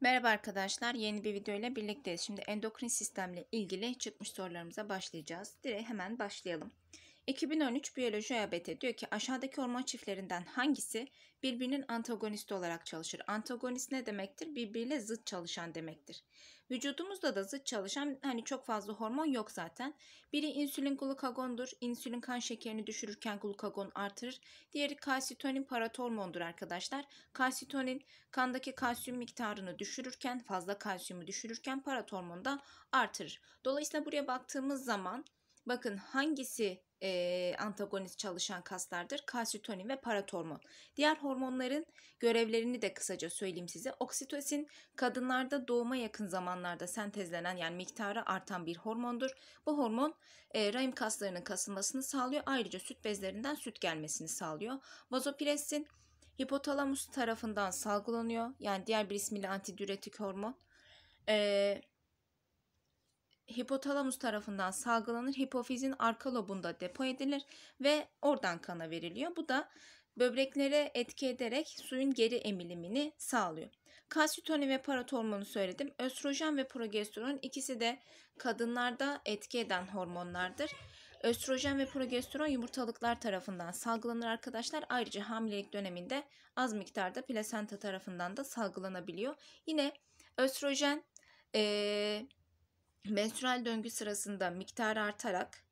Merhaba arkadaşlar yeni bir video ile birlikteyiz. Şimdi endokrin sistemle ilgili çıkmış sorularımıza başlayacağız. Direkt hemen başlayalım. 2013 Biyoloji ABT diyor ki aşağıdaki hormon çiftlerinden hangisi birbirinin antagonisti olarak çalışır? Antagonist ne demektir? Birbiriyle zıt çalışan demektir. Vücudumuzda da zıt çalışan hani çok fazla hormon yok zaten. Biri insülin glukagondur. İnsülin kan şekerini düşürürken glukagon artırır. Diğeri kalsitonin paratormondur arkadaşlar. Kalsitonin kandaki kalsiyum miktarını düşürürken fazla kalsiyumu düşürürken paratormon da artırır. Dolayısıyla buraya baktığımız zaman bakın hangisi e, antagonist çalışan kaslardır. Kalsitonin ve paratormon. Diğer hormonların görevlerini de kısaca söyleyeyim size. Oksitosin kadınlarda doğuma yakın zamanlarda sentezlenen yani miktarı artan bir hormondur. Bu hormon e, rahim kaslarının kasılmasını sağlıyor. Ayrıca süt bezlerinden süt gelmesini sağlıyor. Vazopressin hipotalamus tarafından salgılanıyor. Yani diğer bir ismiyle antidüretik hormon. Eee hipotalamus tarafından salgılanır. Hipofizin arka lobunda depo edilir ve oradan kana veriliyor. Bu da böbreklere etki ederek suyun geri emilimini sağlıyor. Kalsitoni ve parat hormonu söyledim. Östrojen ve progesteron ikisi de kadınlarda etki eden hormonlardır. Östrojen ve progesteron yumurtalıklar tarafından salgılanır arkadaşlar. Ayrıca hamilelik döneminde az miktarda plasenta tarafından da salgılanabiliyor. Yine östrojen ee, menstrual döngü sırasında miktar artarak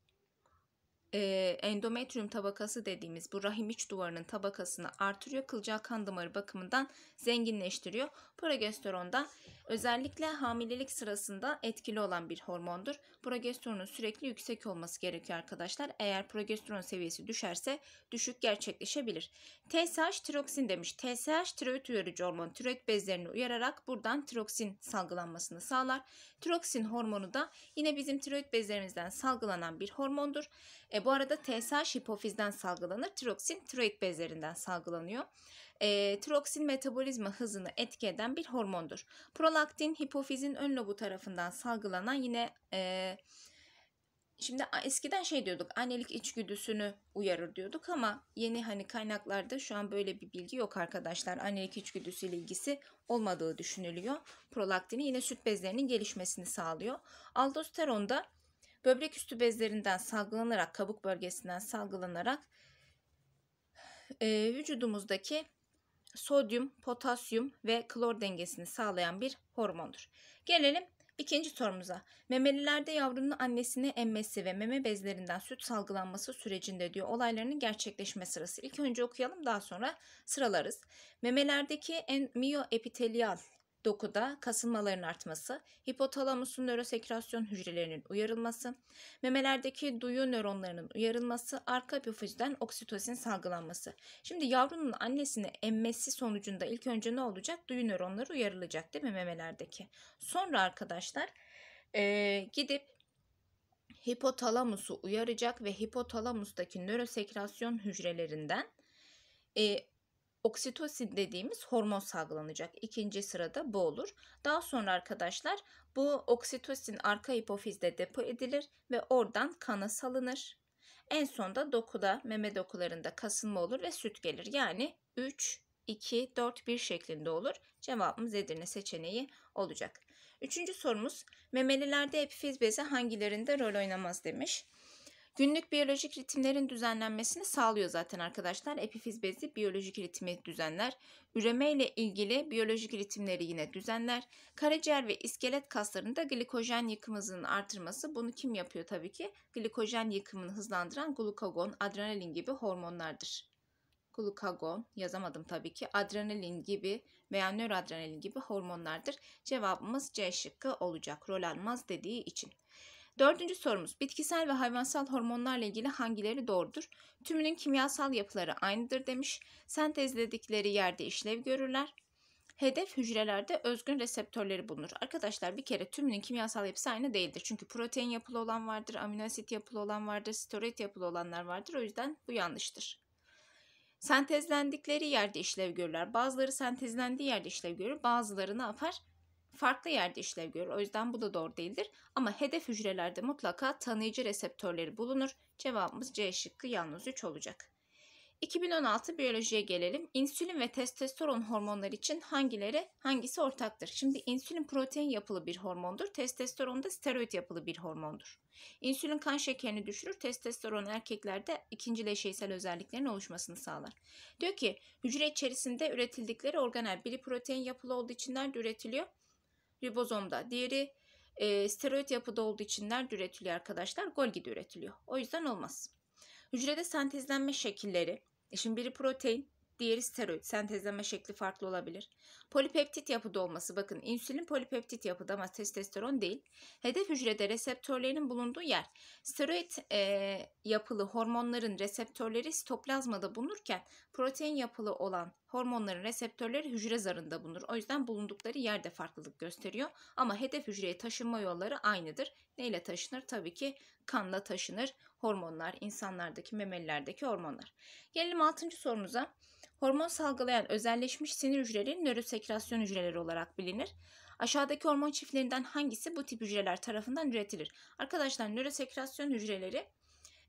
e, endometrium tabakası dediğimiz bu rahim iç duvarının tabakasını artırıyor. Kılcal kan damarı bakımından zenginleştiriyor. Progesteron da özellikle hamilelik sırasında etkili olan bir hormondur. Progesteronun sürekli yüksek olması gerekiyor arkadaşlar. Eğer progesteron seviyesi düşerse düşük gerçekleşebilir. TSH tiroksin demiş. TSH tiroid uyarıcı hormon tiroid bezlerini uyararak buradan tiroksin salgılanmasını sağlar. Tiroksin hormonu da yine bizim tiroid bezlerimizden salgılanan bir hormondur. E, bu arada TSH hipofizden salgılanır. Tiroksin tiroid bezlerinden salgılanıyor. E, tiroksin metabolizma hızını etkileyen bir hormondur. Prolaktin hipofizin ön lobu tarafından salgılanan yine e, Şimdi eskiden şey diyorduk annelik içgüdüsünü uyarır diyorduk ama yeni hani kaynaklarda şu an böyle bir bilgi yok arkadaşlar. Annelik içgüdüsüyle ilgisi olmadığı düşünülüyor. Prolaktini yine süt bezlerinin gelişmesini sağlıyor. Aldosteron da Böbrek üstü bezlerinden salgılanarak, kabuk bölgesinden salgılanarak e, vücudumuzdaki sodyum, potasyum ve klor dengesini sağlayan bir hormondur. Gelelim ikinci sorumuza. Memelilerde yavrunun annesine emmesi ve meme bezlerinden süt salgılanması sürecinde diyor olaylarının gerçekleşme sırası. İlk önce okuyalım daha sonra sıralarız. Memelerdeki en miyoepitelial dokuda kasılmaların artması, hipotalamusun nörosekrasyon hücrelerinin uyarılması, memelerdeki duyu nöronlarının uyarılması, arka epifizden oksitosin salgılanması. Şimdi yavrunun annesini emmesi sonucunda ilk önce ne olacak? Duyu nöronları uyarılacak değil mi memelerdeki? Sonra arkadaşlar ee, gidip hipotalamusu uyaracak ve hipotalamustaki nörosekrasyon hücrelerinden e, oksitosin dediğimiz hormon salgılanacak. İkinci sırada bu olur. Daha sonra arkadaşlar bu oksitosin arka hipofizde depo edilir ve oradan kana salınır. En sonda dokuda, meme dokularında kasılma olur ve süt gelir. Yani 3, 2, 4, 1 şeklinde olur. Cevabımız Edirne seçeneği olacak. Üçüncü sorumuz memelilerde epifiz bezi hangilerinde rol oynamaz demiş. Günlük biyolojik ritimlerin düzenlenmesini sağlıyor zaten arkadaşlar. Epifiz bezi biyolojik ritmi düzenler. Üreme ile ilgili biyolojik ritimleri yine düzenler. Karaciğer ve iskelet kaslarında glikojen yıkım hızının artırması. Bunu kim yapıyor tabii ki? Glikojen yıkımını hızlandıran glukagon, adrenalin gibi hormonlardır. Glukagon yazamadım tabii ki. Adrenalin gibi veya nöroadrenalin gibi hormonlardır. Cevabımız C şıkkı olacak. Rol almaz dediği için. Dördüncü sorumuz bitkisel ve hayvansal hormonlarla ilgili hangileri doğrudur? Tümünün kimyasal yapıları aynıdır demiş. Sentezledikleri yerde işlev görürler. Hedef hücrelerde özgün reseptörleri bulunur. Arkadaşlar bir kere tümünün kimyasal yapısı aynı değildir. Çünkü protein yapılı olan vardır, amino asit yapılı olan vardır, steroid yapılı olanlar vardır. O yüzden bu yanlıştır. Sentezlendikleri yerde işlev görürler. Bazıları sentezlendiği yerde işlev görür, bazıları ne yapar? farklı yerde işlev görür. O yüzden bu da doğru değildir. Ama hedef hücrelerde mutlaka tanıyıcı reseptörleri bulunur. Cevabımız C şıkkı yalnız 3 olacak. 2016 biyolojiye gelelim. İnsülin ve testosteron hormonları için hangileri hangisi ortaktır? Şimdi insülin protein yapılı bir hormondur. Testosteron da steroid yapılı bir hormondur. İnsülin kan şekerini düşürür. Testosteron erkeklerde ikinci leşeysel özelliklerin oluşmasını sağlar. Diyor ki hücre içerisinde üretildikleri organel biri protein yapılı olduğu içinler de üretiliyor ribozomda. Diğeri e, steroid yapıda olduğu için nerede üretiliyor arkadaşlar? Golgi'de üretiliyor. O yüzden olmaz. Hücrede sentezlenme şekilleri. E şimdi biri protein, diğeri steroid. Sentezlenme şekli farklı olabilir. Polipeptit yapıda olması. Bakın insülin polipeptit yapıda ama testosteron değil. Hedef hücrede reseptörlerinin bulunduğu yer. Steroid e, yapılı hormonların reseptörleri sitoplazmada bulunurken protein yapılı olan Hormonların reseptörleri hücre zarında bulunur. O yüzden bulundukları yerde farklılık gösteriyor. Ama hedef hücreye taşınma yolları aynıdır. Neyle taşınır? Tabii ki kanla taşınır. Hormonlar, insanlardaki, memelilerdeki hormonlar. Gelelim 6. sorumuza. Hormon salgılayan özelleşmiş sinir hücreleri nörosekreasyon hücreleri olarak bilinir. Aşağıdaki hormon çiftlerinden hangisi bu tip hücreler tarafından üretilir? Arkadaşlar nörosekreasyon hücreleri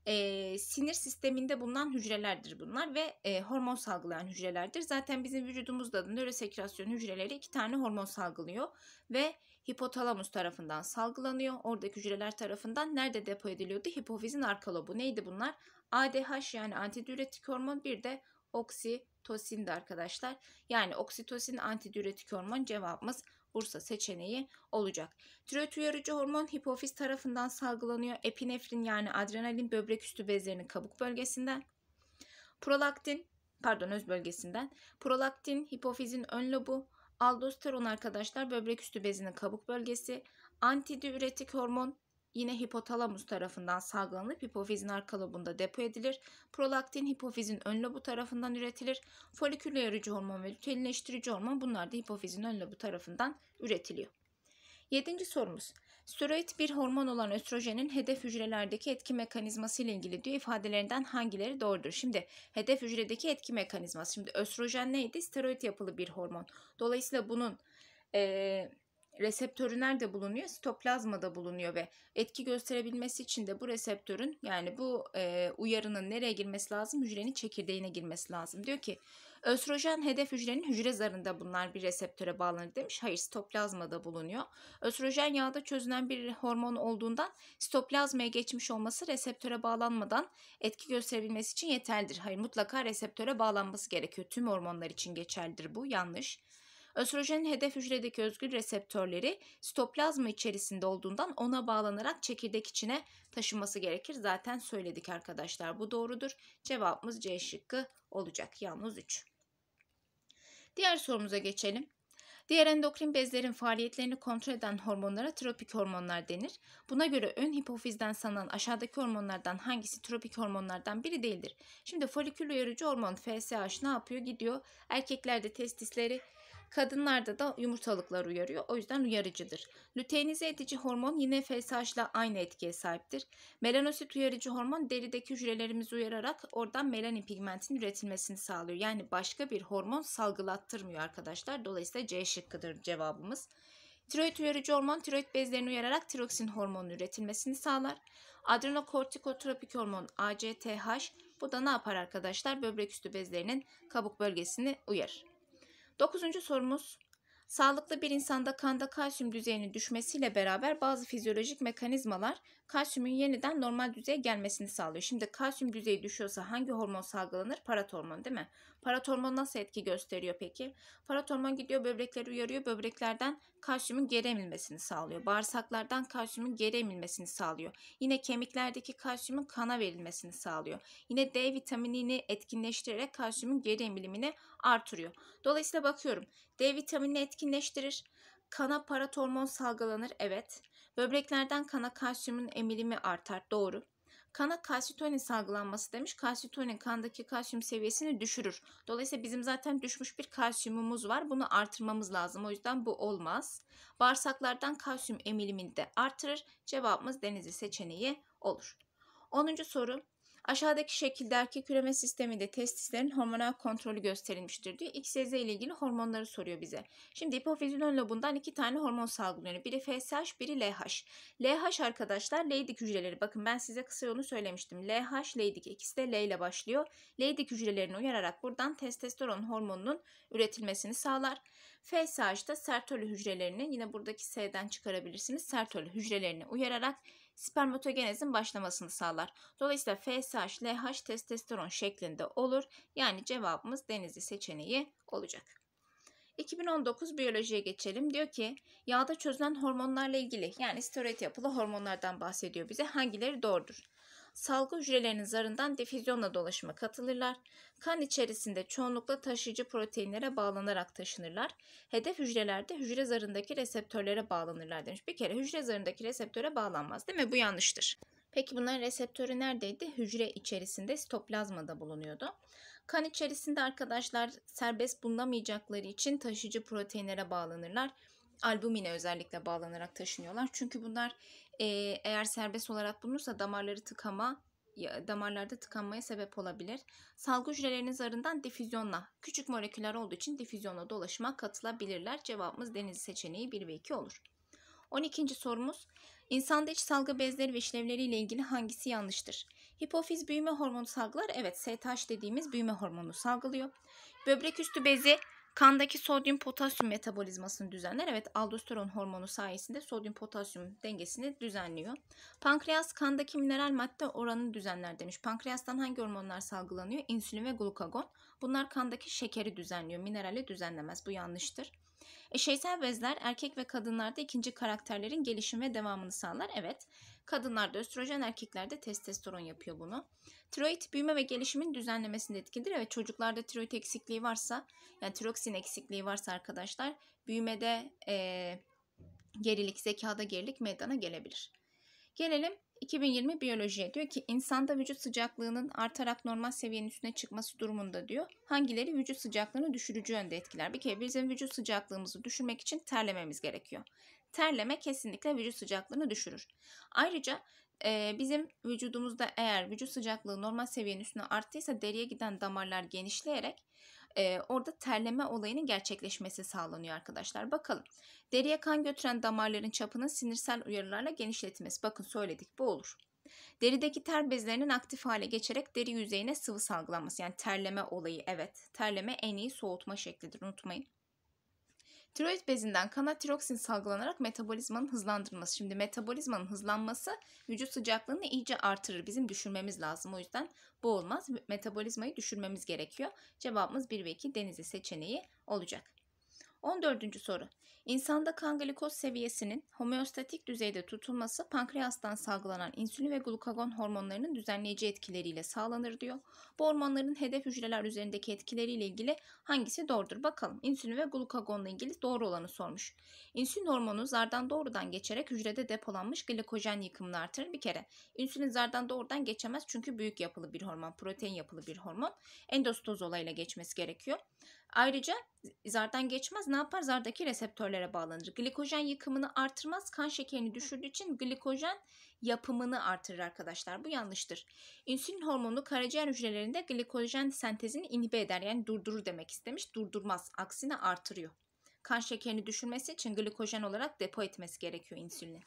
e, sinir sisteminde bulunan hücrelerdir bunlar ve e, hormon salgılayan hücrelerdir. Zaten bizim vücudumuzda da nörosekresyon hücreleri iki tane hormon salgılıyor ve hipotalamus tarafından salgılanıyor. Oradaki hücreler tarafından nerede depo ediliyordu? Hipofizin arka lobu. Neydi bunlar? ADH yani antidiüretik hormon bir de oksitosin de arkadaşlar. Yani oksitosin antidiüretik hormon cevabımız Bursa seçeneği olacak. Tiroid uyarıcı hormon hipofiz tarafından salgılanıyor. Epinefrin yani adrenalin böbrek üstü bezlerinin kabuk bölgesinden. Prolaktin pardon öz bölgesinden. Prolaktin hipofizin ön lobu. Aldosteron arkadaşlar böbrek üstü bezinin kabuk bölgesi. Antidiüretik hormon yine hipotalamus tarafından salgılanıp hipofizin arka lobunda depo edilir. Prolaktin hipofizin ön lobu tarafından üretilir. Folikül uyarıcı hormon ve lüteinleştirici hormon bunlar da hipofizin ön lobu tarafından üretiliyor. Yedinci sorumuz. Steroid bir hormon olan östrojenin hedef hücrelerdeki etki mekanizması ile ilgili diyor ifadelerinden hangileri doğrudur? Şimdi hedef hücredeki etki mekanizması. Şimdi östrojen neydi? Steroid yapılı bir hormon. Dolayısıyla bunun e, reseptörü nerede bulunuyor? Sitoplazmada bulunuyor ve etki gösterebilmesi için de bu reseptörün yani bu e, uyarının nereye girmesi lazım? Hücrenin çekirdeğine girmesi lazım. Diyor ki östrojen hedef hücrenin hücre zarında bunlar bir reseptöre bağlanır demiş. Hayır sitoplazmada bulunuyor. Östrojen yağda çözünen bir hormon olduğundan sitoplazmaya geçmiş olması reseptöre bağlanmadan etki gösterebilmesi için yeterlidir. Hayır mutlaka reseptöre bağlanması gerekiyor. Tüm hormonlar için geçerlidir bu yanlış. Östrojenin hedef hücredeki özgür reseptörleri sitoplazma içerisinde olduğundan ona bağlanarak çekirdek içine taşınması gerekir. Zaten söyledik arkadaşlar bu doğrudur. Cevabımız C şıkkı olacak. Yalnız 3. Diğer sorumuza geçelim. Diğer endokrin bezlerin faaliyetlerini kontrol eden hormonlara tropik hormonlar denir. Buna göre ön hipofizden salınan aşağıdaki hormonlardan hangisi tropik hormonlardan biri değildir? Şimdi folikül uyarıcı hormon FSH ne yapıyor? Gidiyor erkeklerde testisleri Kadınlarda da yumurtalıklar uyarıyor. O yüzden uyarıcıdır. Luteinize edici hormon yine FSH ile aynı etkiye sahiptir. Melanosit uyarıcı hormon derideki hücrelerimizi uyararak oradan melanin pigmentinin üretilmesini sağlıyor. Yani başka bir hormon salgılattırmıyor arkadaşlar. Dolayısıyla C şıkkıdır cevabımız. Tiroid uyarıcı hormon tiroid bezlerini uyararak tiroksin hormonunun üretilmesini sağlar. Adrenokortikotropik hormon ACTH bu da ne yapar arkadaşlar? Böbrek üstü bezlerinin kabuk bölgesini uyarır. Dokuzuncu sorumuz Sağlıklı bir insanda kanda kalsiyum düzeyinin düşmesiyle beraber bazı fizyolojik mekanizmalar kalsiyumun yeniden normal düzeye gelmesini sağlıyor. Şimdi kalsiyum düzeyi düşüyorsa hangi hormon salgılanır? Parat hormonu değil mi? Parat hormonu nasıl etki gösteriyor peki? Parat hormon gidiyor böbrekleri uyarıyor. Böbreklerden kalsiyumun geri emilmesini sağlıyor. Bağırsaklardan kalsiyumun geri emilmesini sağlıyor. Yine kemiklerdeki kalsiyumun kana verilmesini sağlıyor. Yine D vitaminini etkinleştirerek kalsiyumun geri emilimini artırıyor. Dolayısıyla bakıyorum D vitaminini etkinleştirir. Kana parat hormon salgılanır evet. Böbreklerden kana kalsiyumun emilimi artar. Doğru. Kana kalsitonin salgılanması demiş. Kalsitonin kandaki kalsiyum seviyesini düşürür. Dolayısıyla bizim zaten düşmüş bir kalsiyumumuz var. Bunu artırmamız lazım. O yüzden bu olmaz. Bağırsaklardan kalsiyum emilimini de artırır. Cevabımız denizli seçeneği olur. 10. soru Aşağıdaki şekilde erkek üreme sisteminde testislerin hormonal kontrolü gösterilmiştir diyor. XYZ ile ilgili hormonları soruyor bize. Şimdi hipofizin ön lobundan iki tane hormon salgılanıyor. Biri FSH, biri LH. LH arkadaşlar Leydig hücreleri. Bakın ben size kısa yolunu söylemiştim. LH, Leydig ikisi de L ile başlıyor. Leydig hücrelerini uyararak buradan testosteron hormonunun üretilmesini sağlar. FSH da sertolü hücrelerini yine buradaki S'den çıkarabilirsiniz. Sertolü hücrelerini uyararak spermatogenezin başlamasını sağlar. Dolayısıyla FSH, LH testosteron şeklinde olur. Yani cevabımız denizli seçeneği olacak. 2019 biyolojiye geçelim. Diyor ki yağda çözülen hormonlarla ilgili yani steroid yapılı hormonlardan bahsediyor bize. Hangileri doğrudur? salgı hücrelerinin zarından difüzyonla dolaşıma katılırlar. Kan içerisinde çoğunlukla taşıyıcı proteinlere bağlanarak taşınırlar. Hedef hücrelerde hücre zarındaki reseptörlere bağlanırlar demiş. Bir kere hücre zarındaki reseptöre bağlanmaz değil mi? Bu yanlıştır. Peki bunların reseptörü neredeydi? Hücre içerisinde sitoplazmada bulunuyordu. Kan içerisinde arkadaşlar serbest bulunamayacakları için taşıyıcı proteinlere bağlanırlar albümine özellikle bağlanarak taşınıyorlar. Çünkü bunlar e, eğer serbest olarak bulunursa damarları tıkama damarlarda tıkanmaya sebep olabilir. Salgı hücrelerinin zarından difüzyonla, küçük moleküller olduğu için difüzyonla dolaşıma katılabilirler. Cevabımız deniz seçeneği 1 ve 2 olur. 12. sorumuz İnsanda iç salgı bezleri ve işlevleriyle ilgili hangisi yanlıştır? Hipofiz büyüme hormonu salgılar. Evet, STH dediğimiz büyüme hormonu salgılıyor. Böbrek üstü bezi Kandaki sodyum potasyum metabolizmasını düzenler. Evet aldosteron hormonu sayesinde sodyum potasyum dengesini düzenliyor. Pankreas kandaki mineral madde oranını düzenler demiş. Pankreastan hangi hormonlar salgılanıyor? İnsülin ve glukagon. Bunlar kandaki şekeri düzenliyor. Minerali düzenlemez. Bu yanlıştır. Eşeysel bezler erkek ve kadınlarda ikinci karakterlerin gelişim ve devamını sağlar. Evet. Kadınlarda östrojen, erkeklerde testosteron yapıyor bunu. Tiroid büyüme ve gelişimin düzenlemesinde etkilidir. Evet çocuklarda tiroid eksikliği varsa yani tiroksin eksikliği varsa arkadaşlar büyümede e, gerilik, zekada gerilik meydana gelebilir. Gelelim 2020 biyolojiye diyor ki insanda vücut sıcaklığının artarak normal seviyenin üstüne çıkması durumunda diyor. Hangileri vücut sıcaklığını düşürücü yönde etkiler? Bir kere bizim vücut sıcaklığımızı düşürmek için terlememiz gerekiyor. Terleme kesinlikle vücut sıcaklığını düşürür. Ayrıca e, bizim vücudumuzda eğer vücut sıcaklığı normal seviyenin üstüne arttıysa deriye giden damarlar genişleyerek e, orada terleme olayının gerçekleşmesi sağlanıyor arkadaşlar. Bakalım. Deriye kan götüren damarların çapının sinirsel uyarılarla genişletilmesi. Bakın söyledik bu olur. Derideki ter bezlerinin aktif hale geçerek deri yüzeyine sıvı salgılanması. Yani terleme olayı evet. Terleme en iyi soğutma şeklidir unutmayın. Tiroid bezinden kana tiroksin salgılanarak metabolizmanın hızlandırılması. Şimdi metabolizmanın hızlanması vücut sıcaklığını iyice artırır. Bizim düşürmemiz lazım. O yüzden bu olmaz. Metabolizmayı düşürmemiz gerekiyor. Cevabımız 1 ve 2 denizi seçeneği olacak. 14. soru. İnsanda kan glikoz seviyesinin homeostatik düzeyde tutulması pankreastan salgılanan insülin ve glukagon hormonlarının düzenleyici etkileriyle sağlanır diyor. Bu hormonların hedef hücreler üzerindeki etkileriyle ilgili hangisi doğrudur? Bakalım insülin ve glukagonla ilgili doğru olanı sormuş. İnsülin hormonu zardan doğrudan geçerek hücrede depolanmış glikojen yıkımını artırır bir kere. İnsülin zardan doğrudan geçemez çünkü büyük yapılı bir hormon, protein yapılı bir hormon. Endostoz olayla geçmesi gerekiyor. Ayrıca zardan geçmez ne yapar? Zardaki reseptörlere bağlanır. Glikojen yıkımını artırmaz. Kan şekerini düşürdüğü için glikojen yapımını artırır arkadaşlar. Bu yanlıştır. İnsülin hormonu karaciğer hücrelerinde glikojen sentezini inhibe eder. Yani durdurur demek istemiş. Durdurmaz. Aksine artırıyor. Kan şekerini düşürmesi için glikojen olarak depo etmesi gerekiyor insülinin.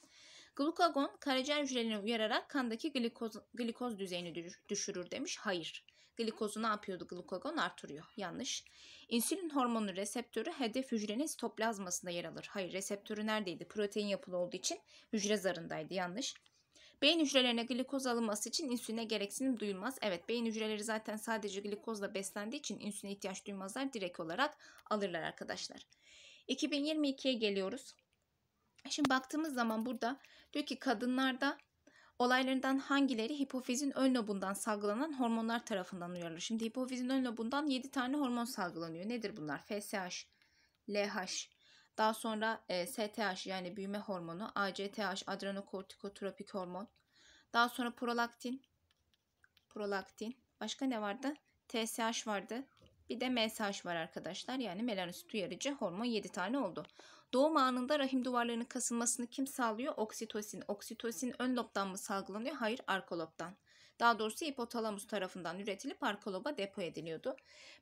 Glukagon karaciğer hücrelerini uyararak kandaki glikoz, glikoz düzeyini düşürür demiş. Hayır. Glikozu ne yapıyordu? Glukagon artırıyor. Yanlış. İnsülin hormonu reseptörü hedef hücrenin sitoplazmasında yer alır. Hayır reseptörü neredeydi? Protein yapılı olduğu için hücre zarındaydı. Yanlış. Beyin hücrelerine glikoz alınması için insüline gereksinim duyulmaz. Evet beyin hücreleri zaten sadece glikozla beslendiği için insüline ihtiyaç duymazlar. Direkt olarak alırlar arkadaşlar. 2022'ye geliyoruz. Şimdi baktığımız zaman burada diyor ki kadınlarda olaylarından hangileri hipofizin ön lobundan salgılanan hormonlar tarafından uyarılır? Şimdi hipofizin ön lobundan 7 tane hormon salgılanıyor. Nedir bunlar? FSH, LH, daha sonra e, STH yani büyüme hormonu, ACTH adrenokortikotropik hormon. Daha sonra prolaktin, prolaktin. Başka ne vardı? TSH vardı. Bir de MSH var arkadaşlar. Yani melanosit uyarıcı hormon 7 tane oldu. Doğum anında rahim duvarlarının kasılmasını kim sağlıyor? Oksitosin. Oksitosin ön lobdan mı salgılanıyor? Hayır arka Daha doğrusu hipotalamus tarafından üretilip arkoloba depo ediliyordu.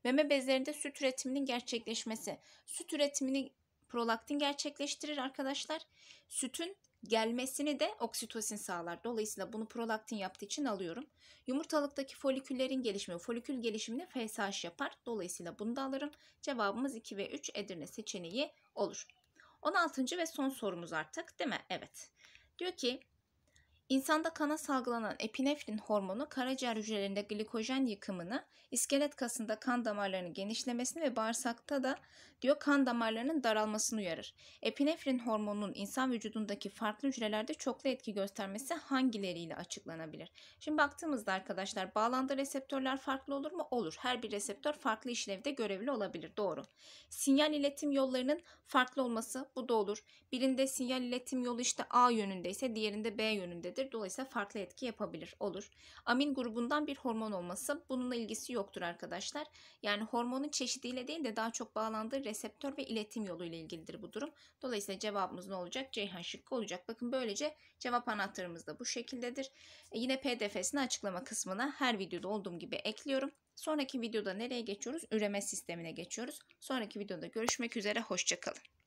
Meme bezlerinde süt üretiminin gerçekleşmesi. Süt üretimini prolaktin gerçekleştirir arkadaşlar. Sütün gelmesini de oksitosin sağlar. Dolayısıyla bunu prolaktin yaptığı için alıyorum. Yumurtalıktaki foliküllerin gelişimi, folikül gelişimini FSH yapar. Dolayısıyla bunu da alırım. Cevabımız 2 ve 3 Edirne seçeneği olur. 16. ve son sorumuz artık değil mi? Evet. Diyor ki İnsanda kana salgılanan epinefrin hormonu karaciğer hücrelerinde glikojen yıkımını, iskelet kasında kan damarlarının genişlemesini ve bağırsakta da diyor kan damarlarının daralmasını uyarır. Epinefrin hormonunun insan vücudundaki farklı hücrelerde çoklu etki göstermesi hangileriyle açıklanabilir? Şimdi baktığımızda arkadaşlar bağlandığı reseptörler farklı olur mu? Olur. Her bir reseptör farklı işlevde görevli olabilir. Doğru. Sinyal iletim yollarının farklı olması bu da olur. Birinde sinyal iletim yolu işte A yönündeyse diğerinde B yönündedir. Dolayısıyla farklı etki yapabilir. Olur. Amin grubundan bir hormon olması bununla ilgisi yoktur arkadaşlar. Yani hormonun çeşidiyle değil de daha çok bağlandığı reseptör ve iletim yoluyla ilgilidir bu durum. Dolayısıyla cevabımız ne olacak? Ceyhan şıkkı olacak. Bakın böylece cevap anahtarımız da bu şekildedir. E yine pdf'sini açıklama kısmına her videoda olduğum gibi ekliyorum. Sonraki videoda nereye geçiyoruz? Üreme sistemine geçiyoruz. Sonraki videoda görüşmek üzere. Hoşçakalın.